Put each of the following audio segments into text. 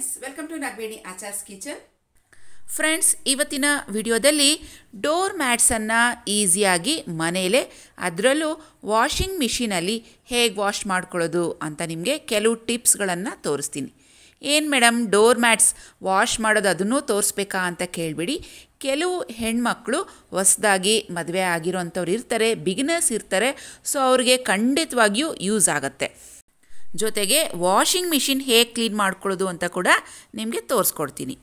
friends welcome to Nagaveni Achar's kitchen friends ಇವತ್ತಿನ ವಿಡಿಯೋದಲ್ಲಿ door ಮ್ಯಾಟ್ಸನ್ನು ಈಸಿಯಾಗಿ ಮನೆಯಲ್ಲೇ ಅದರಲ್ಲೂ ವಾಷಿಂಗ್ ಮಿಷಿನಲ್ಲಿ ಹೇಗೆ ವಾಶ್ ಮಾಡ್ಕೊಳ್ಳೋದು ಅಂತ ನಿಮಗೆ ಕೆಲವು ಟಿಪ್ಸ್ಗಳನ್ನು ತೋರಿಸ್ತೀನಿ ಏನು ಮೇಡಮ್ ಡೋರ್ ಮ್ಯಾಟ್ಸ್ ವಾಶ್ ಮಾಡೋದು ಅದನ್ನೂ ತೋರಿಸ್ಬೇಕಾ ಅಂತ ಕೇಳಿಬಿಡಿ ಕೆಲವು ಹೆಣ್ಮಕ್ಕಳು ಹೊಸದಾಗಿ ಮದುವೆ ಆಗಿರೋಂಥವ್ರು ಇರ್ತಾರೆ ಬಿಗಿನರ್ಸ್ ಇರ್ತಾರೆ ಸೊ ಅವ್ರಿಗೆ ಖಂಡಿತವಾಗಿಯೂ ಯೂಸ್ ಆಗುತ್ತೆ ಜೊತೆಗೆ ವಾಷಿಂಗ್ ಮಿಷಿನ್ ಹೇಗೆ ಕ್ಲೀನ್ ಮಾಡ್ಕೊಳ್ಳೋದು ಅಂತ ಕೂಡ ನಿಮಗೆ ತೋರಿಸ್ಕೊಡ್ತೀನಿ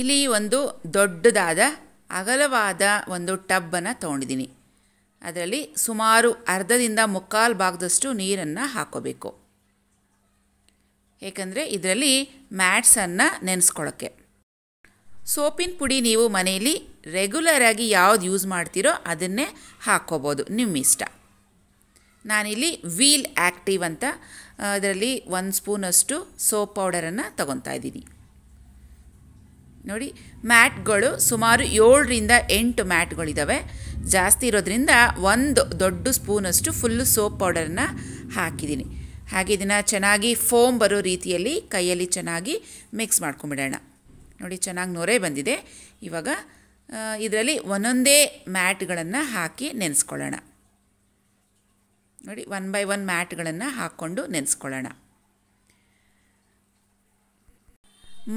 ಇಲ್ಲಿ ಒಂದು ದೊಡ್ಡದಾದ ಅಗಲವಾದ ಒಂದು ಟಬ್ಬನ್ನು ತೊಗೊಂಡಿದ್ದೀನಿ ಅದರಲ್ಲಿ ಸುಮಾರು ಅರ್ಧದಿಂದ ಮುಕ್ಕಾಲು ಭಾಗದಷ್ಟು ನೀರನ್ನು ಹಾಕೋಬೇಕು ಏಕೆಂದರೆ ಇದರಲ್ಲಿ ಮ್ಯಾಟ್ಸನ್ನು ನೆನೆಸ್ಕೊಳ್ಳೋಕ್ಕೆ ಸೋಪಿನ ಪುಡಿ ನೀವು ಮನೆಯಲ್ಲಿ ರೆಗ್ಯುಲರಾಗಿ ಯಾವ್ದು ಯೂಸ್ ಮಾಡ್ತೀರೋ ಅದನ್ನೇ ಹಾಕ್ಕೋಬೋದು ನಿಮ್ಮ ಇಷ್ಟ ನಾನಿಲ್ಲಿ ವೀಲ್ ಆ್ಯಕ್ಟಿವ್ ಅಂತ ಅದರಲ್ಲಿ ಒಂದು ಸ್ಪೂನಷ್ಟು ಸೋಪ್ ಪೌಡರನ್ನು ತಗೊತಾ ಇದ್ದೀನಿ ನೋಡಿ ಮ್ಯಾಟ್ಗಳು ಸುಮಾರು ಏಳರಿಂದ ಎಂಟು ಮ್ಯಾಟ್ಗಳಿದ್ದಾವೆ ಜಾಸ್ತಿ ಇರೋದ್ರಿಂದ ಒಂದು ದೊಡ್ಡ ಸ್ಪೂನಷ್ಟು ಫುಲ್ಲು ಸೋಪ್ ಪೌಡರನ್ನು ಹಾಕಿದ್ದೀನಿ ಹಾಗೆ ಇದನ್ನು ಚೆನ್ನಾಗಿ ಫೋಮ್ ಬರೋ ರೀತಿಯಲ್ಲಿ ಕೈಯಲ್ಲಿ ಚೆನ್ನಾಗಿ ಮಿಕ್ಸ್ ಮಾಡ್ಕೊಂಬಿಡೋಣ ನೋಡಿ ಚೆನ್ನಾಗಿ ನೊರೆ ಬಂದಿದೆ ಇವಾಗ ಇದರಲ್ಲಿ ಒಂದೊಂದೇ ಮ್ಯಾಟ್ಗಳನ್ನು ಹಾಕಿ ನೆನೆಸ್ಕೊಳ್ಳೋಣ ನೋಡಿ ಒನ್ ಬೈ ಒನ್ ಮ್ಯಾಟ್ಗಳನ್ನು ಹಾಕ್ಕೊಂಡು ನೆನೆಸ್ಕೊಳ್ಳೋಣ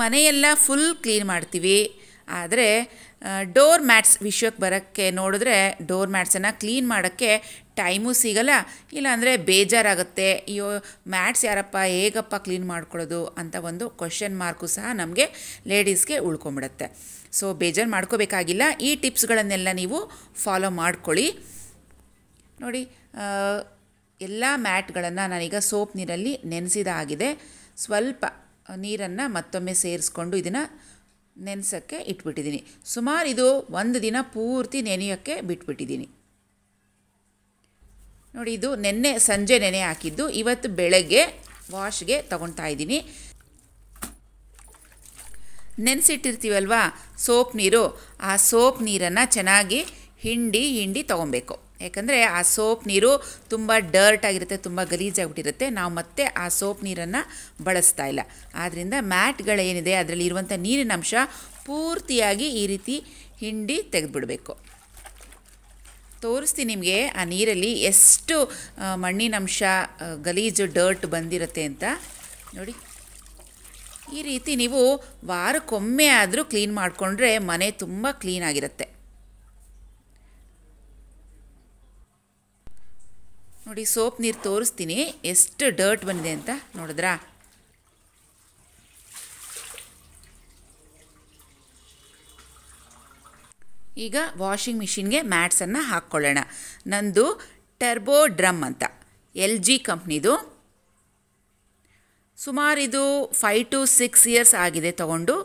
ಮನೆಯೆಲ್ಲ ಫುಲ್ ಕ್ಲೀನ್ ಮಾಡ್ತೀವಿ ಆದರೆ ಡೋರ್ ಮ್ಯಾಟ್ಸ್ ವಿಷಯಕ್ಕೆ ಬರೋಕ್ಕೆ ನೋಡಿದ್ರೆ ಡೋರ್ ಮ್ಯಾಟ್ಸನ್ನು ಕ್ಲೀನ್ ಮಾಡೋಕ್ಕೆ ಟೈಮು ಸಿಗಲ್ಲ ಇಲ್ಲಾಂದರೆ ಬೇಜಾರಾಗುತ್ತೆ ಅಯ್ಯೋ ಮ್ಯಾಟ್ಸ್ ಯಾರಪ್ಪ ಹೇಗಪ್ಪ ಕ್ಲೀನ್ ಮಾಡ್ಕೊಳ್ಳೋದು ಅಂತ ಒಂದು ಕ್ವಶನ್ ಮಾರ್ಕು ಸಹ ನಮಗೆ ಲೇಡೀಸ್ಗೆ ಉಳ್ಕೊಂಬಿಡುತ್ತೆ ಸೊ ಬೇಜಾರು ಮಾಡ್ಕೋಬೇಕಾಗಿಲ್ಲ ಈ ಟಿಪ್ಸ್ಗಳನ್ನೆಲ್ಲ ನೀವು ಫಾಲೋ ಮಾಡ್ಕೊಳ್ಳಿ ನೋಡಿ ಎಲ್ಲ ಮ್ಯಾಟ್ಗಳನ್ನು ನಾನೀಗ ಸೋಪ್ ನೀರಲ್ಲಿ ನೆನೆಸಿದ ಆಗಿದೆ ಸ್ವಲ್ಪ ನೀರನ್ನು ಮತ್ತೊಮ್ಮೆ ಸೇರಿಸ್ಕೊಂಡು ಇದನ್ನು ನೆನೆಸೋಕ್ಕೆ ಇಟ್ಬಿಟ್ಟಿದ್ದೀನಿ ಸುಮಾರು ಇದು ಒಂದು ದಿನ ಪೂರ್ತಿ ನೆನೆಯೋಕ್ಕೆ ಬಿಟ್ಬಿಟ್ಟಿದ್ದೀನಿ ನೋಡಿ ಇದು ನೆನ್ನೆ ಸಂಜೆ ನೆನೆ ಹಾಕಿದ್ದು ಇವತ್ತು ಬೆಳಗ್ಗೆ ವಾಶ್ಗೆ ತಗೊಳ್ತಾ ಇದ್ದೀನಿ ನೆನೆಸಿಟ್ಟಿರ್ತೀವಲ್ವಾ ಸೋಪ್ ನೀರು ಆ ಸೋಪ್ ನೀರನ್ನು ಚೆನ್ನಾಗಿ ಹಿಂಡಿ ಹಿಂಡಿ ತೊಗೊಬೇಕು ಯಾಕಂದರೆ ಆ ಸೋಪ್ ನೀರು ತುಂಬ ಡರ್ಟ್ ಆಗಿರುತ್ತೆ ತುಂಬ ಗಲೀಜಾಗ್ಬಿಟ್ಟಿರುತ್ತೆ ನಾವು ಮತ್ತೆ ಆ ಸೋಪ್ ನೀರನ್ನು ಬಳಸ್ತಾ ಇಲ್ಲ ಆದ್ದರಿಂದ ಮ್ಯಾಟ್ಗಳೇನಿದೆ ಅದರಲ್ಲಿ ಇರುವಂಥ ನೀರಿನ ಅಂಶ ಪೂರ್ತಿಯಾಗಿ ಈ ರೀತಿ ಹಿಂಡಿ ತೆಗೆದುಬಿಡಬೇಕು ತೋರಿಸ್ತೀನಿ ನಿಮಗೆ ಆ ನೀರಲ್ಲಿ ಎಷ್ಟು ಮಣ್ಣಿನಂಶ ಗಲೀಜು ಡರ್ಟ್ ಬಂದಿರುತ್ತೆ ಅಂತ ನೋಡಿ ಈ ರೀತಿ ನೀವು ವಾರಕ್ಕೊಮ್ಮೆ ಆದರೂ ಕ್ಲೀನ್ ಮಾಡಿಕೊಂಡ್ರೆ ಮನೆ ತುಂಬ ಕ್ಲೀನಾಗಿರುತ್ತೆ ನೋಡಿ ಸೋಪ್ ನೀರು ತೋರಿಸ್ತೀನಿ ಎಷ್ಟು ಡರ್ಟ್ ಬಂದಿದೆ ಅಂತ ನೋಡಿದ್ರಾ ಈಗ ವಾಷಿಂಗ್ ಮಿಷಿನ್ಗೆ ಮ್ಯಾಟ್ಸನ್ನು ಹಾಕ್ಕೊಳ್ಳೋಣ ನಂದು ಟರ್ಬೋ ಡ್ರಮ್ ಅಂತ ಎಲ್ ಜಿ ಕಂಪ್ನಿದು ಸುಮಾರು ಇದು ಫೈ ಟು ಸಿಕ್ಸ್ ಇಯರ್ಸ್ ಆಗಿದೆ ತಗೊಂಡು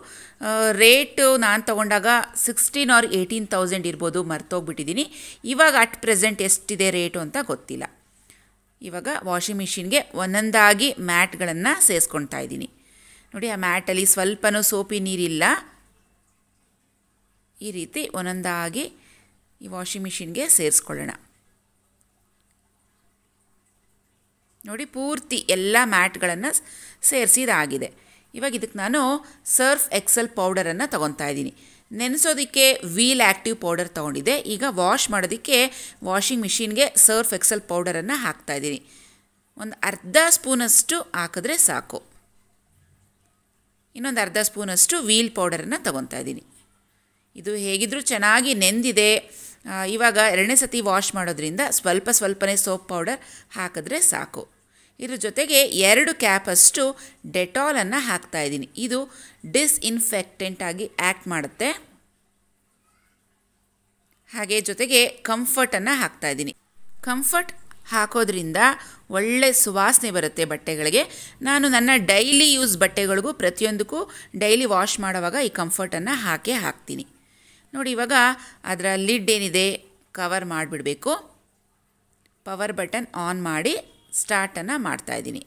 ರೇಟು ನಾನು ತೊಗೊಂಡಾಗ ಸಿಕ್ಸ್ಟೀನ್ ಆರ್ ಏಯ್ಟೀನ್ ತೌಸಂಡ್ ಇರ್ಬೋದು ಮರ್ತೋಗ್ಬಿಟ್ಟಿದ್ದೀನಿ ಇವಾಗ ಅಟ್ ಪ್ರೆಸೆಂಟ್ ಎಷ್ಟಿದೆ ರೇಟು ಅಂತ ಗೊತ್ತಿಲ್ಲ ಇವಾಗ ವಾಷಿಂಗ್ ಮಿಷಿನ್ಗೆ ಒಂದೊಂದಾಗಿ ಮ್ಯಾಟ್ಗಳನ್ನು ಸೇರಿಸ್ಕೊಳ್ತಾ ಇದ್ದೀನಿ ನೋಡಿ ಆ ಮ್ಯಾಟಲ್ಲಿ ಸ್ವಲ್ಪನೂ ಸೋಪಿ ನೀರಿಲ್ಲ ಈ ರೀತಿ ಒಂದೊಂದಾಗಿ ಈ ವಾಷಿಂಗ್ ಮಿಷಿನ್ಗೆ ಸೇರಿಸ್ಕೊಳ್ಳೋಣ ನೋಡಿ ಪೂರ್ತಿ ಎಲ್ಲ ಮ್ಯಾಟ್ಗಳನ್ನು ಸೇರಿಸಿದಾಗಿದೆ ಇವಾಗ ಇದಕ್ಕೆ ನಾನು ಸರ್ಫ್ ಎಕ್ಸೆಲ್ ಪೌಡರನ್ನು ತಗೊತಾ ಇದ್ದೀನಿ ನೆನೆಸೋದಕ್ಕೆ ವೀಲ್ ಆ್ಯಕ್ಟಿವ್ ಪೌಡರ್ ತೊಗೊಂಡಿದ್ದೆ ಈಗ ವಾಶ್ ಮಾಡೋದಕ್ಕೆ ವಾಷಿಂಗ್ ಮಿಷಿನ್ಗೆ ಸರ್ಫ್ ಎಕ್ಸೆಲ್ ಪೌಡರನ್ನು ಹಾಕ್ತಾಯಿದ್ದೀನಿ ಒಂದು ಅರ್ಧ ಸ್ಪೂನಷ್ಟು ಹಾಕಿದ್ರೆ ಸಾಕು ಇನ್ನೊಂದು ಅರ್ಧ ಸ್ಪೂನಷ್ಟು ವೀಲ್ ಪೌಡರನ್ನು ತೊಗೊತಾ ಇದ್ದೀನಿ ಇದು ಹೇಗಿದ್ದರೂ ಚೆನ್ನಾಗಿ ನೆಂದಿದೆ ಇವಾಗ ಎರಡನೇ ಸತಿ ವಾಶ್ ಮಾಡೋದ್ರಿಂದ ಸ್ವಲ್ಪ ಸ್ವಲ್ಪನೇ ಸೋಪ್ ಪೌಡರ್ ಹಾಕಿದ್ರೆ ಸಾಕು ಇದ್ರ ಜೊತೆಗೆ ಎರಡು ಕ್ಯಾಪಷ್ಟು ಡೆಟಾಲನ್ನು ಹಾಕ್ತಾ ಇದ್ದೀನಿ ಇದು ಡಿಸ್ಇನ್ಫೆಕ್ಟೆಂಟ್ ಆಗಿ ಆ್ಯಕ್ಟ್ ಮಾಡುತ್ತೆ ಹಾಗೆ ಜೊತೆಗೆ ಕಂಫರ್ಟನ್ನು ಹಾಕ್ತಾ ಇದ್ದೀನಿ ಕಂಫರ್ಟ್ ಹಾಕೋದ್ರಿಂದ ಒಳ್ಳೆ ಸುವಾಸನೆ ಬರುತ್ತೆ ಬಟ್ಟೆಗಳಿಗೆ ನಾನು ನನ್ನ ಡೈಲಿ ಯೂಸ್ ಬಟ್ಟೆಗಳಿಗೂ ಪ್ರತಿಯೊಂದಕ್ಕೂ ಡೈಲಿ ವಾಶ್ ಮಾಡುವಾಗ ಈ ಕಂಫರ್ಟನ್ನು ಹಾಕೇ ಹಾಕ್ತೀನಿ ನೋಡಿ ಇವಾಗ ಅದರ ಲಿಡ್ ಏನಿದೆ ಕವರ್ ಮಾಡಿಬಿಡಬೇಕು ಪವರ್ ಬಟನ್ ಆನ್ ಮಾಡಿ ಸ್ಟಾರ್ಟನ್ನು ಮಾಡ್ತಾಯಿದ್ದೀನಿ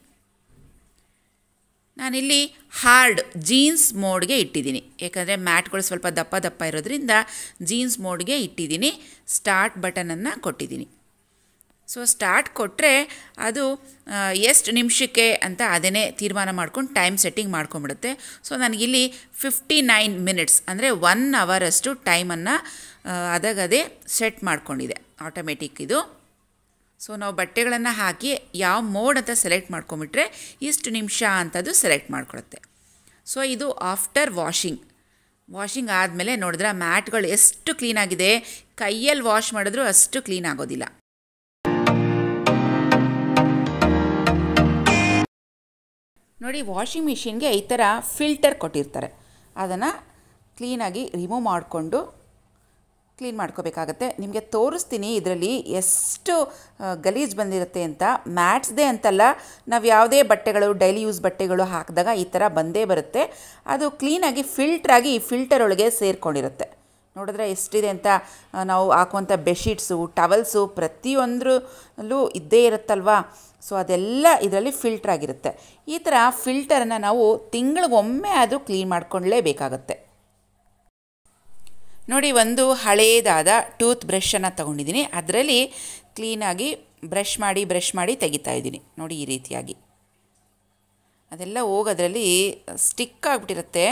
ನಾನಿಲ್ಲಿ ಹಾರ್ಡ್ ಜೀನ್ಸ್ ಮೋಡ್ಗೆ ಇಟ್ಟಿದ್ದೀನಿ ಯಾಕಂದರೆ ಮ್ಯಾಟ್ಗಳು ಸ್ವಲ್ಪ ದಪ್ಪ ದಪ್ಪ ಇರೋದ್ರಿಂದ ಜೀನ್ಸ್ ಮೋಡ್ಗೆ ಇಟ್ಟಿದ್ದೀನಿ ಸ್ಟಾರ್ಟ್ ಬಟನನ್ನು ಕೊಟ್ಟಿದ್ದೀನಿ ಸೊ ಸ್ಟಾರ್ಟ್ ಕೊಟ್ಟರೆ ಅದು ಎಷ್ಟು ನಿಮಿಷಕ್ಕೆ ಅಂತ ಅದನ್ನೇ ತೀರ್ಮಾನ ಮಾಡ್ಕೊಂಡು ಟೈಮ್ ಸೆಟ್ಟಿಂಗ್ ಮಾಡ್ಕೊಂಬಿಡುತ್ತೆ ಸೊ ನನಗಿಲ್ಲಿ ಫಿಫ್ಟಿ ನೈನ್ ಮಿನಿಟ್ಸ್ ಅಂದರೆ ಒನ್ ಅವರಷ್ಟು ಟೈಮನ್ನು ಅದಗದೇ ಸೆಟ್ ಮಾಡ್ಕೊಂಡಿದೆ ಆಟೋಮೆಟಿಕ್ ಇದು ಸೊ ನಾವು ಬಟ್ಟೆಗಳನ್ನು ಹಾಕಿ ಯಾವ ಮೋಡ್ ಅಂತ ಸೆಲೆಕ್ಟ್ ಮಾಡ್ಕೊಂಬಿಟ್ರೆ ಇಷ್ಟು ನಿಮಿಷ ಅಂತದ್ದು ಸೆಲೆಕ್ಟ್ ಮಾಡ್ಕೊಳುತ್ತೆ ಸೊ ಇದು ಆಫ್ಟರ್ ವಾಷಿಂಗ್ ವಾಷಿಂಗ್ ಆದಮೇಲೆ ನೋಡಿದ್ರೆ ಮ್ಯಾಟ್ಗಳು ಎಷ್ಟು ಕ್ಲೀನಾಗಿದೆ ಕೈಯಲ್ಲಿ ವಾಶ್ ಮಾಡಿದ್ರೂ ಅಷ್ಟು ಕ್ಲೀನ್ ಆಗೋದಿಲ್ಲ ನೋಡಿ ವಾಷಿಂಗ್ ಮಿಷಿನ್ಗೆ ಈ ಥರ ಫಿಲ್ಟರ್ ಕೊಟ್ಟಿರ್ತಾರೆ ಅದನ್ನು ಕ್ಲೀನಾಗಿ ರಿಮೂವ್ ಮಾಡಿಕೊಂಡು ಕ್ಲೀನ್ ಮಾಡ್ಕೋಬೇಕಾಗತ್ತೆ ನಿಮಗೆ ತೋರಿಸ್ತೀನಿ ಇದರಲ್ಲಿ ಎಷ್ಟು ಗಲೀಜು ಬಂದಿರುತ್ತೆ ಅಂತ ಮ್ಯಾಟ್ಸ್ದೇ ಅಂತಲ್ಲ ನಾವು ಯಾವುದೇ ಬಟ್ಟೆಗಳು ಡೈಲಿ ಯೂಸ್ ಬಟ್ಟೆಗಳು ಹಾಕಿದಾಗ ಈ ಥರ ಬಂದೇ ಬರುತ್ತೆ ಅದು ಕ್ಲೀನಾಗಿ ಫಿಲ್ಟ್ರಾಗಿ ಫಿಲ್ಟರ್ ಒಳಗೆ ಸೇರಿಕೊಂಡಿರುತ್ತೆ ನೋಡಿದ್ರೆ ಎಷ್ಟಿದೆ ಅಂತ ನಾವು ಹಾಕುವಂಥ ಬೆಡ್ಶೀಟ್ಸು ಟವಲ್ಸು ಪ್ರತಿಯೊಂದರಲ್ಲೂ ಇದ್ದೇ ಇರುತ್ತಲ್ವಾ ಸೊ ಅದೆಲ್ಲ ಇದರಲ್ಲಿ ಫಿಲ್ಟ್ರಾಗಿರುತ್ತೆ ಈ ಥರ ಫಿಲ್ಟರನ್ನು ನಾವು ತಿಂಗಳಿಗೊಮ್ಮೆ ಆದರೂ ಕ್ಲೀನ್ ಮಾಡಿಕೊಂಡ್ಲೇಬೇಕಾಗತ್ತೆ ನೋಡಿ ಒಂದು ಹಳೆಯದಾದ ಟೂತ್ ಬ್ರಷನ್ನು ತಗೊಂಡಿದ್ದೀನಿ ಅದರಲ್ಲಿ ಕ್ಲೀನಾಗಿ ಬ್ರಷ್ ಮಾಡಿ ಬ್ರಷ್ ಮಾಡಿ ತೆಗಿತಾ ಇದ್ದೀನಿ ನೋಡಿ ಈ ರೀತಿಯಾಗಿ ಅದೆಲ್ಲ ಹೋಗೋದ್ರಲ್ಲಿ ಸ್ಟಿಕ್ ಆಗಿಬಿಟ್ಟಿರುತ್ತೆ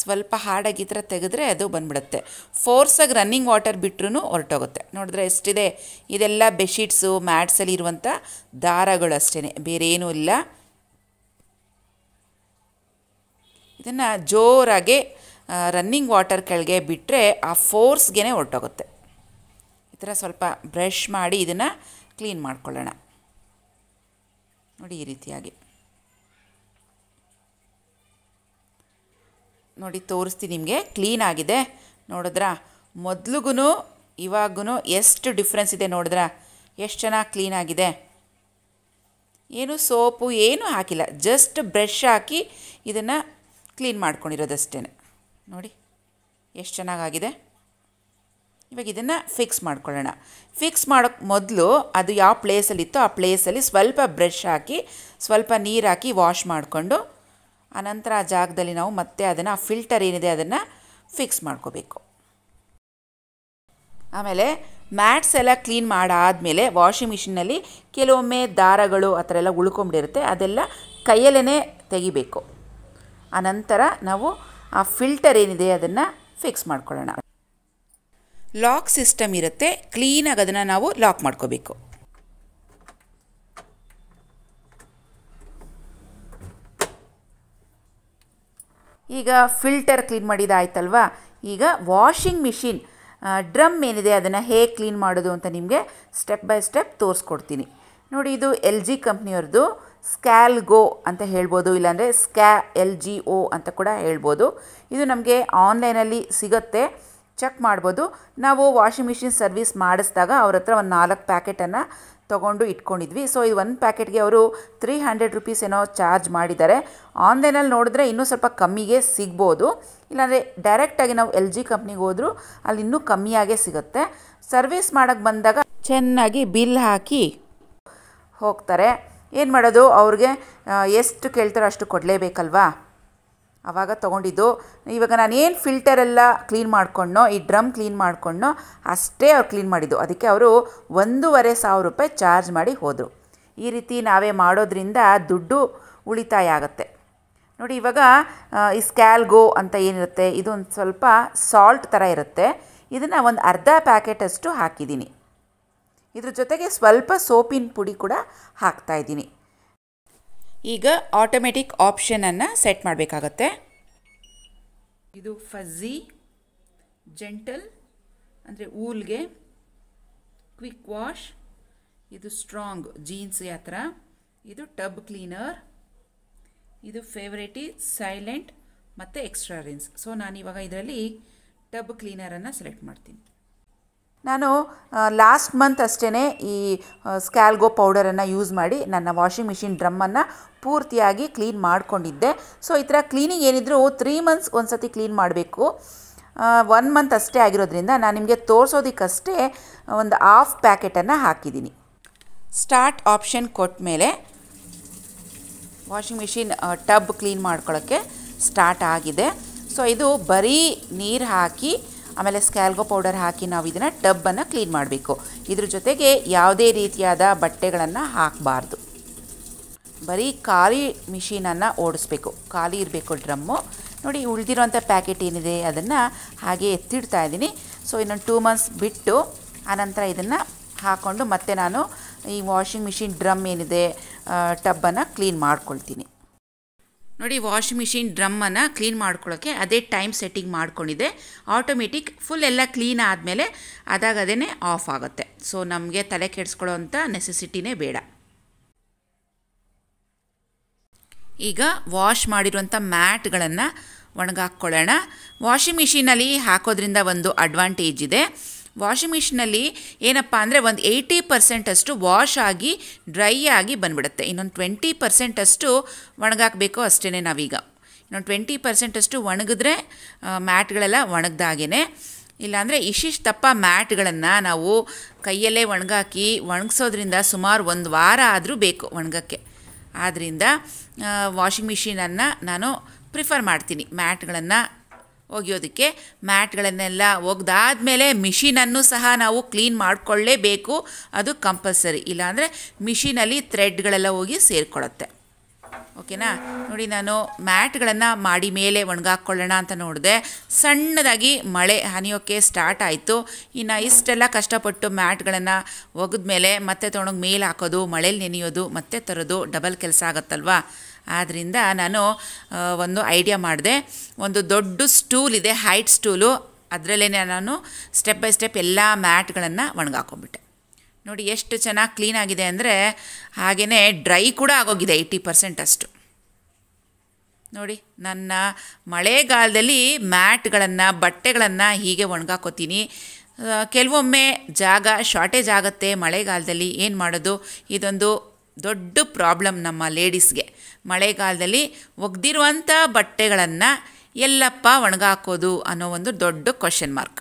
ಸ್ವಲ್ಪ ಹಾರ್ಡಾಗಿ ಈ ಥರ ತೆಗೆದ್ರೆ ಅದು ಬಂದ್ಬಿಡುತ್ತೆ ಫೋರ್ಸಾಗಿ ರನ್ನಿಂಗ್ ವಾಟರ್ ಬಿಟ್ರೂ ಹೊರಟೋಗುತ್ತೆ ನೋಡಿದ್ರೆ ಎಷ್ಟಿದೆ ಇದೆಲ್ಲ ಬೆಡ್ಶೀಟ್ಸು ಮ್ಯಾಟ್ಸಲ್ಲಿ ಇರುವಂಥ ದಾರಗಳು ಅಷ್ಟೇ ಬೇರೆ ಏನೂ ಇಲ್ಲ ಇದನ್ನು ಜೋರಾಗೆ ರನ್ನಿಂಗ್ ವಾಟರ್ ಕೆಳಗೆ ಬಿಟ್ಟರೆ ಆ ಫೋರ್ಸ್ಗೆ ಹೊರಟೋಗುತ್ತೆ ಈ ಥರ ಸ್ವಲ್ಪ ಬ್ರಷ್ ಮಾಡಿ ಇದನ್ನು ಕ್ಲೀನ್ ಮಾಡ್ಕೊಳ್ಳೋಣ ನೋಡಿ ಈ ರೀತಿಯಾಗಿ ನೋಡಿ ತೋರಿಸ್ತೀನಿ ನಿಮಗೆ ಕ್ಲೀನ್ ಆಗಿದೆ ನೋಡಿದ್ರಾ ಮೊದಲಿಗೂ ಇವಾಗೂ ಎಷ್ಟು ಡಿಫ್ರೆನ್ಸ್ ಇದೆ ನೋಡಿದ್ರಾ ಎಷ್ಟು ಚೆನ್ನಾಗಿ ಕ್ಲೀನ್ ಆಗಿದೆ ಏನು ಸೋಪು ಏನೂ ಹಾಕಿಲ್ಲ ಜಸ್ಟ್ ಬ್ರಷ್ ಹಾಕಿ ಇದನ್ನು ಕ್ಲೀನ್ ಮಾಡ್ಕೊಂಡಿರೋದಷ್ಟೇ ನೋಡಿ ಎಷ್ಟು ಚೆನ್ನಾಗಾಗಿದೆ ಇವಾಗ ಇದನ್ನು ಫಿಕ್ಸ್ ಮಾಡ್ಕೊಳ್ಳೋಣ ಫಿಕ್ಸ್ ಮಾಡೋಕ್ಕೆ ಮೊದಲು ಅದು ಯಾವ ಪ್ಲೇಸಲ್ಲಿತ್ತೋ ಆ ಪ್ಲೇಸಲ್ಲಿ ಸ್ವಲ್ಪ ಬ್ರಷ್ ಹಾಕಿ ಸ್ವಲ್ಪ ನೀರು ಹಾಕಿ ವಾಶ್ ಮಾಡಿಕೊಂಡು ಆನಂತರ ಆ ಜಾಗದಲ್ಲಿ ನಾವು ಮತ್ತೆ ಅದನ್ನು ಆ ಫಿಲ್ಟರ್ ಏನಿದೆ ಅದನ್ನು ಫಿಕ್ಸ್ ಮಾಡ್ಕೋಬೇಕು ಆಮೇಲೆ ಮ್ಯಾಟ್ಸ್ ಎಲ್ಲ ಕ್ಲೀನ್ ಮಾಡಾದಮೇಲೆ ವಾಷಿಂಗ್ ಮಿಷಿನಲ್ಲಿ ಕೆಲವೊಮ್ಮೆ ದಾರಗಳು ಆ ಥರ ಎಲ್ಲ ಉಳ್ಕೊಂಡಿರುತ್ತೆ ಅದೆಲ್ಲ ಕೈಯಲ್ಲೇ ತೆಗಿಬೇಕು ಆನಂತರ ನಾವು ಆ ಫಿಲ್ಟರ್ ಏನಿದೆ ಅದನ್ನು ಫಿಕ್ಸ್ ಮಾಡ್ಕೊಳ್ಳೋಣ ಲಾಕ್ ಸಿಸ್ಟಮ್ ಇರುತ್ತೆ ಕ್ಲೀನಾಗಿ ಅದನ್ನು ನಾವು ಲಾಕ್ ಮಾಡ್ಕೋಬೇಕು ಈಗ ಫಿಲ್ಟರ್ ಕ್ಲೀನ್ ಮಾಡಿದಾಯ್ತಲ್ವಾ ಈಗ ವಾಷಿಂಗ್ ಮಿಷಿನ್ ಡ್ರಮ್ ಏನಿದೆ ಅದನ್ನು ಹೇಗೆ ಕ್ಲೀನ್ ಮಾಡೋದು ಅಂತ ನಿಮಗೆ ಸ್ಟೆಪ್ ಬೈ ಸ್ಟೆಪ್ ತೋರಿಸ್ಕೊಡ್ತೀನಿ ನೋಡಿ ಇದು ಎಲ್ ಜಿ ಕಂಪ್ನಿಯವ್ರದ್ದು ಸ್ಕ್ಯಾಲ್ ಗೋ ಅಂತ ಹೇಳ್ಬೋದು ಇಲ್ಲಾಂದರೆ ಸ್ಕ್ಯಾ ಎಲ್ ಜಿ ಓ ಅಂತ ಕೂಡ ಹೇಳ್ಬೋದು ಇದು ನಮಗೆ ಆನ್ಲೈನಲ್ಲಿ ಸಿಗುತ್ತೆ ಚೆಕ್ ಮಾಡ್ಬೋದು ನಾವು ವಾಷಿಂಗ್ ಮಿಷಿನ್ ಸರ್ವಿಸ್ ಮಾಡಿಸಿದಾಗ ಅವ್ರ ಹತ್ರ ಒಂದು ನಾಲ್ಕು ಪ್ಯಾಕೆಟನ್ನು ತೊಗೊಂಡು ಇಟ್ಕೊಂಡಿದ್ವಿ ಸೊ ಇದು ಒಂದು ಪ್ಯಾಕೆಟ್ಗೆ ಅವರು ತ್ರೀ ಹಂಡ್ರೆಡ್ ರುಪೀಸ್ ಏನೋ ಚಾರ್ಜ್ ಮಾಡಿದ್ದಾರೆ ಆನ್ಲೈನಲ್ಲಿ ನೋಡಿದ್ರೆ ಇನ್ನೂ ಸ್ವಲ್ಪ ಕಮ್ಮಿಗೆ ಸಿಗ್ಬೋದು ಇಲ್ಲಾಂದರೆ ಡೈರೆಕ್ಟಾಗಿ ನಾವು ಎಲ್ ಜಿ ಕಂಪ್ನಿಗೆ ಹೋದರೂ ಅಲ್ಲಿ ಇನ್ನೂ ಕಮ್ಮಿಯಾಗೇ ಸಿಗುತ್ತೆ ಸರ್ವಿಸ್ ಮಾಡೋಕ್ಕೆ ಬಂದಾಗ ಚೆನ್ನಾಗಿ ಬಿಲ್ ಹಾಕಿ ಹೋಗ್ತಾರೆ ಏನು ಮಾಡೋದು ಅವ್ರಿಗೆ ಎಷ್ಟು ಕೇಳ್ತಾರೋ ಅಷ್ಟು ಕೊಡಲೇಬೇಕಲ್ವಾ ಆವಾಗ ತೊಗೊಂಡಿದ್ದು ಇವಾಗ ನಾನು ಏನು ಫಿಲ್ಟರೆಲ್ಲ ಕ್ಲೀನ್ ಮಾಡಿಕೊಂಡೋ ಈ ಡ್ರಮ್ ಕ್ಲೀನ್ ಮಾಡಿಕೊಂಡು ಅಷ್ಟೇ ಅವ್ರು ಕ್ಲೀನ್ ಮಾಡಿದ್ದು ಅದಕ್ಕೆ ಅವರು ಒಂದೂವರೆ ಸಾವಿರ ರೂಪಾಯಿ ಚಾರ್ಜ್ ಮಾಡಿ ಹೋದರು ಈ ರೀತಿ ನಾವೇ ಮಾಡೋದ್ರಿಂದ ದುಡ್ಡು ಉಳಿತಾಯ ಆಗುತ್ತೆ ನೋಡಿ ಇವಾಗ ಈ ಸ್ಕ್ಯಾಲ್ಗೋ ಅಂತ ಏನಿರುತ್ತೆ ಇದೊಂದು ಸ್ವಲ್ಪ ಸಾಲ್ಟ್ ಥರ ಇರುತ್ತೆ ಇದನ್ನು ಒಂದು ಅರ್ಧ ಪ್ಯಾಕೆಟಷ್ಟು ಹಾಕಿದ್ದೀನಿ ಇದ್ರ ಜೊತೆಗೆ ಸ್ವಲ್ಪ ಸೋಪಿನ ಪುಡಿ ಕೂಡ ಹಾಕ್ತಾ ಇದ್ದೀನಿ ಈಗ ಆಟೋಮೆಟಿಕ್ ಆಪ್ಷನನ್ನು ಸೆಟ್ ಮಾಡಬೇಕಾಗತ್ತೆ ಇದು ಫಜ್ಜಿ ಜೆಂಟಲ್ ಅಂದರೆ ಊಲ್ಗೆ ಕ್ವಿಕ್ ವಾಶ್ ಇದು ಸ್ಟ್ರಾಂಗ್ ಜೀನ್ಸ್ ಯಾತ್ರ ಇದು ಟಬ್ ಕ್ಲೀನರ್ ಇದು ಫೇವ್ರೇಟಿ ಸೈಲೆಂಟ್ ಮತ್ತು ಎಕ್ಸ್ಟ್ರಾ ರಿನ್ಸ್ ಸೊ ನಾನಿವಾಗ ಇದರಲ್ಲಿ ಟಬ್ ಕ್ಲೀನರನ್ನು ಸೆಲೆಕ್ಟ್ ಮಾಡ್ತೀನಿ ನಾನು ಲಾಸ್ಟ್ ಮಂತ್ ಅಷ್ಟೇ ಈ ಸ್ಕ್ಯಾಲ್ಗೋ ಪೌಡರನ್ನು ಯೂಸ್ ಮಾಡಿ ನನ್ನ ವಾಷಿಂಗ್ ಮಿಷಿನ್ ಡ್ರಮ್ಮನ್ನು ಪೂರ್ತಿಯಾಗಿ ಕ್ಲೀನ್ ಮಾಡಿಕೊಂಡಿದ್ದೆ ಸೊ ಈ ಥರ ಕ್ಲೀನಿಂಗ್ ಏನಿದ್ರು ತ್ರೀ ಮಂತ್ಸ್ ಒಂದು ಸತಿ ಕ್ಲೀನ್ ಮಾಡಬೇಕು ಒನ್ ಮಂತ್ ಅಷ್ಟೇ ಆಗಿರೋದ್ರಿಂದ ನಾನು ನಿಮಗೆ ತೋರಿಸೋದಕ್ಕಷ್ಟೇ ಒಂದು ಹಾಫ್ ಪ್ಯಾಕೆಟನ್ನು ಹಾಕಿದ್ದೀನಿ ಸ್ಟಾರ್ಟ್ ಆಪ್ಷನ್ ಕೊಟ್ಟ ಮೇಲೆ ವಾಷಿಂಗ್ ಮಿಷಿನ್ ಟಬ್ ಕ್ಲೀನ್ ಮಾಡ್ಕೊಳ್ಳೋಕ್ಕೆ ಸ್ಟಾರ್ಟ್ ಆಗಿದೆ ಸೊ ಇದು ಬರೀ ನೀರು ಹಾಕಿ ಆಮೇಲೆ ಸ್ಕ್ಯಾಲ್ಗೋ ಪೌಡರ್ ಹಾಕಿ ನಾವು ಇದನ್ನು ಟಬ್ಬನ್ನು ಕ್ಲೀನ್ ಮಾಡಬೇಕು ಇದ್ರ ಜೊತೆಗೆ ಯಾವುದೇ ರೀತಿಯಾದ ಬಟ್ಟೆಗಳನ್ನು ಹಾಕಬಾರ್ದು ಬರೀ ಖಾಲಿ ಮಿಷಿನನ್ನು ಓಡಿಸ್ಬೇಕು ಖಾಲಿ ಇರಬೇಕು ಡ್ರಮ್ಮು ನೋಡಿ ಉಳಿದಿರೋಂಥ ಪ್ಯಾಕೆಟ್ ಏನಿದೆ ಅದನ್ನು ಹಾಗೆ ಎತ್ತಿಡ್ತಾ ಇದ್ದೀನಿ ಸೊ ಇನ್ನೊಂದು ಟೂ ಮಂತ್ಸ್ ಬಿಟ್ಟು ಆನಂತರ ಇದನ್ನು ಹಾಕ್ಕೊಂಡು ಮತ್ತೆ ನಾನು ಈ ವಾಷಿಂಗ್ ಮಿಷಿನ್ ಡ್ರಮ್ ಏನಿದೆ ಟಬ್ಬನ್ನು ಕ್ಲೀನ್ ಮಾಡ್ಕೊಳ್ತೀನಿ ನೋಡಿ ವಾಷಿಂಗ್ ಮಿಷಿನ್ ಡ್ರಮ್ಮನ್ನು ಕ್ಲೀನ್ ಮಾಡ್ಕೊಳ್ಳೋಕ್ಕೆ ಅದೇ ಟೈಮ್ ಸೆಟ್ಟಿಂಗ್ ಮಾಡ್ಕೊಂಡಿದೆ ಆಟೋಮೆಟಿಕ್ ಫುಲ್ ಎಲ್ಲ ಕ್ಲೀನ್ ಆದಮೇಲೆ ಅದಾಗದೇ ಆಫ್ ಆಗುತ್ತೆ ಸೊ ನಮಗೆ ತಲೆ ಕೆಡಿಸ್ಕೊಳ್ಳೋ ನೆಸೆಸಿಟಿನೇ ಬೇಡ ಈಗ ವಾಶ್ ಮಾಡಿರುವಂಥ ಮ್ಯಾಟ್ಗಳನ್ನು ಒಣಗಾಕ್ಕೊಳ್ಳೋಣ ವಾಷಿಂಗ್ ಮಿಷಿನಲ್ಲಿ ಹಾಕೋದ್ರಿಂದ ಒಂದು ಅಡ್ವಾಂಟೇಜ್ ಇದೆ ವಾಷಿಂಗ್ ಮಿಷಿನಲ್ಲಿ ಏನಪ್ಪ ಅಂದರೆ ಒಂದು ಏಯ್ಟಿ ಪರ್ಸೆಂಟಷ್ಟು ವಾಶ್ ಆಗಿ ಡ್ರೈ ಆಗಿ ಬಂದ್ಬಿಡುತ್ತೆ ಇನ್ನೊಂದು ಟ್ವೆಂಟಿ ಪರ್ಸೆಂಟಷ್ಟು ಒಣಗಾಕಬೇಕು ಅಷ್ಟೇ ನಾವೀಗ ಇನ್ನೊಂದು ಟ್ವೆಂಟಿ ಪರ್ಸೆಂಟಷ್ಟು ಒಣಗಿದ್ರೆ ಮ್ಯಾಟ್ಗಳೆಲ್ಲ ಒಣಗ್ದಾಗೇ ಇಲ್ಲಾಂದರೆ ಇಶಿಷ್ಟು ತಪ್ಪ ಮ್ಯಾಟ್ಗಳನ್ನು ನಾವು ಕೈಯಲ್ಲೇ ಒಣಗಾಕಿ ಒಣಗಿಸೋದ್ರಿಂದ ಸುಮಾರು ಒಂದು ವಾರ ಆದರೂ ಬೇಕು ಒಣಗಕ್ಕೆ ಆದ್ದರಿಂದ ವಾಷಿಂಗ್ ಮಿಷಿನನ್ನು ನಾನು ಪ್ರಿಫರ್ ಮಾಡ್ತೀನಿ ಮ್ಯಾಟ್ಗಳನ್ನು ಒಗೆಯೋದಕ್ಕೆ ಮ್ಯಾಟ್ಗಳನ್ನೆಲ್ಲ ಒಗೆದಾದ್ಮೇಲೆ ಮಿಷಿನನ್ನು ಸಹ ನಾವು ಕ್ಲೀನ್ ಮಾಡಿಕೊಳ್ಳೇಬೇಕು ಅದು ಕಂಪಲ್ಸರಿ ಇಲ್ಲಾಂದರೆ ಮಿಷಿನಲ್ಲಿ ಥ್ರೆಡ್ಗಳೆಲ್ಲ ಹೋಗಿ ಸೇರಿಕೊಳ್ಳುತ್ತೆ ಓಕೆನಾ ನೋಡಿ ನಾನು ಮ್ಯಾಟ್ಗಳನ್ನು ಮಾಡಿ ಮೇಲೆ ಒಣಗಾಕ್ಕೊಳ್ಳೋಣ ಅಂತ ನೋಡಿದೆ ಸಣ್ಣದಾಗಿ ಮಳೆ ಹನಿಯೋಕ್ಕೆ ಸ್ಟಾರ್ಟ್ ಆಯಿತು ಇನ್ನು ಇಷ್ಟೆಲ್ಲ ಕಷ್ಟಪಟ್ಟು ಮ್ಯಾಟ್ಗಳನ್ನು ಒಗೆದ ಮೇಲೆ ಮತ್ತೆ ತೊಗೊಂಡೋಗಿ ಮೇಲೆ ಹಾಕೋದು ಮಳೇಲಿ ನೆನೆಯೋದು ಮತ್ತೆ ತರೋದು ಡಬಲ್ ಕೆಲಸ ಆಗುತ್ತಲ್ವಾ ಆದ್ದರಿಂದ ನಾನು ಒಂದು ಐಡಿಯಾ ಮಾಡಿದೆ ಒಂದು ದೊಡ್ಡ ಸ್ಟೂಲ್ ಇದೆ ಹೈಟ್ ಸ್ಟೂಲು ಅದರಲ್ಲೇ ನಾನು ಸ್ಟೆಪ್ ಬೈ ಸ್ಟೆಪ್ ಎಲ್ಲ ಮ್ಯಾಟ್ಗಳನ್ನು ಒಣಗಾಕೊಂಡ್ಬಿಟ್ಟೆ ನೋಡಿ ಎಷ್ಟು ಚೆನ್ನಾಗಿ ಕ್ಲೀನ್ ಆಗಿದೆ ಅಂದರೆ ಹಾಗೆಯೇ ಡ್ರೈ ಕೂಡ ಆಗೋಗಿದೆ ಏಯ್ಟಿ ಪರ್ಸೆಂಟ್ ಅಷ್ಟು ನೋಡಿ ನನ್ನ ಮಳೆಗಾಲದಲ್ಲಿ ಮ್ಯಾಟ್ಗಳನ್ನು ಬಟ್ಟೆಗಳನ್ನು ಹೀಗೆ ಒಣಗಾಕೋತೀನಿ ಕೆಲವೊಮ್ಮೆ ಜಾಗ ಶಾರ್ಟೇಜ್ ಆಗುತ್ತೆ ಮಳೆಗಾಲದಲ್ಲಿ ಏನು ಮಾಡೋದು ಇದೊಂದು ದೊಡ್ಡ ಪ್ರಾಬ್ಲಮ್ ನಮ್ಮ ಲೇಡೀಸ್ಗೆ ಮಳೆಗಾಲದಲ್ಲಿ ಒಗ್ದಿರುವಂಥ ಬಟ್ಟೆಗಳನ್ನು ಎಲ್ಲಪ್ಪ ಒಣಗಾಕೋದು ಅನ್ನೋ ಒಂದು ದೊಡ್ಡ ಕ್ವಶನ್ ಮಾರ್ಕ್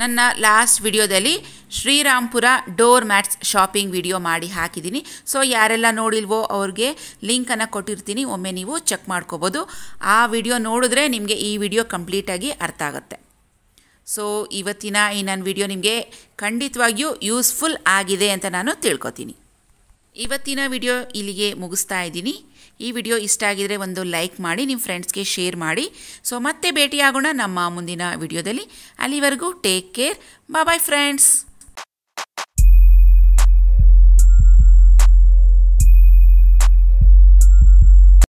ನನ್ನ ಲಾಸ್ಟ್ ವಿಡಿಯೋದಲ್ಲಿ Shrirampur door mats shopping video ಮಾಡಿ ಹಾಕಿದ್ದೀನಿ ಸೊ ಯಾರೆಲ್ಲ ನೋಡಿಲ್ವೋ ಅವ್ರಿಗೆ ಲಿಂಕನ್ನು ಕೊಟ್ಟಿರ್ತೀನಿ ಒಮ್ಮೆ ನೀವು ಚೆಕ್ ಮಾಡ್ಕೋಬೋದು ಆ ವಿಡಿಯೋ ನೋಡಿದ್ರೆ ನಿಮಗೆ ಈ ವಿಡಿಯೋ ಕಂಪ್ಲೀಟಾಗಿ ಅರ್ಥ ಆಗುತ್ತೆ ಸೊ ಇವತ್ತಿನ ಈ ನನ್ನ ವಿಡಿಯೋ ನಿಮಗೆ ಖಂಡಿತವಾಗಿಯೂ ಯೂಸ್ಫುಲ್ ಆಗಿದೆ ಅಂತ ನಾನು ತಿಳ್ಕೊತೀನಿ ಇವತ್ತಿನ ವಿಡಿಯೋ ಇಲ್ಲಿಗೆ ಮುಗಿಸ್ತಾ ಇದ್ದೀನಿ ಈ ವಿಡಿಯೋ ಇಷ್ಟ ಆಗಿದರೆ ಒಂದು ಲೈಕ್ ಮಾಡಿ ನಿಮ್ಮ ಫ್ರೆಂಡ್ಸ್ಗೆ ಶೇರ್ ಮಾಡಿ ಸೊ ಮತ್ತೆ ಭೇಟಿಯಾಗೋಣ ನಮ್ಮ ಮುಂದಿನ ವಿಡಿಯೋದಲ್ಲಿ ಅಲ್ಲಿವರೆಗೂ ಟೇಕ್ ಕೇರ್ ಬಾಯ್ ಫ್ರೆಂಡ್ಸ್